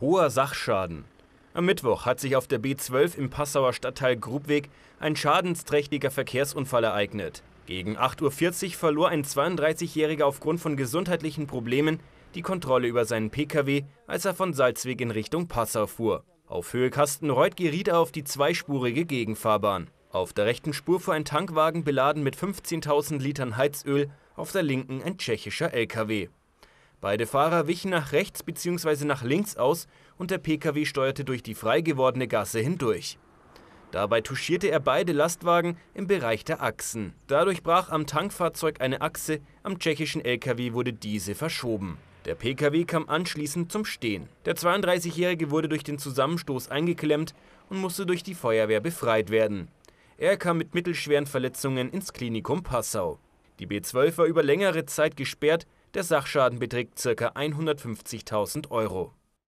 Hoher Sachschaden. Am Mittwoch hat sich auf der B12 im Passauer Stadtteil Grubweg ein schadensträchtiger Verkehrsunfall ereignet. Gegen 8.40 Uhr verlor ein 32-Jähriger aufgrund von gesundheitlichen Problemen die Kontrolle über seinen Pkw, als er von Salzweg in Richtung Passau fuhr. Auf Höhe Kastenreuth geriet er auf die zweispurige Gegenfahrbahn. Auf der rechten Spur fuhr ein Tankwagen beladen mit 15.000 Litern Heizöl, auf der linken ein tschechischer LKW. Beide Fahrer wichen nach rechts bzw. nach links aus und der Pkw steuerte durch die frei gewordene Gasse hindurch. Dabei touchierte er beide Lastwagen im Bereich der Achsen. Dadurch brach am Tankfahrzeug eine Achse, am tschechischen Lkw wurde diese verschoben. Der Pkw kam anschließend zum Stehen. Der 32-Jährige wurde durch den Zusammenstoß eingeklemmt und musste durch die Feuerwehr befreit werden. Er kam mit mittelschweren Verletzungen ins Klinikum Passau. Die B12 war über längere Zeit gesperrt der Sachschaden beträgt ca. 150.000 Euro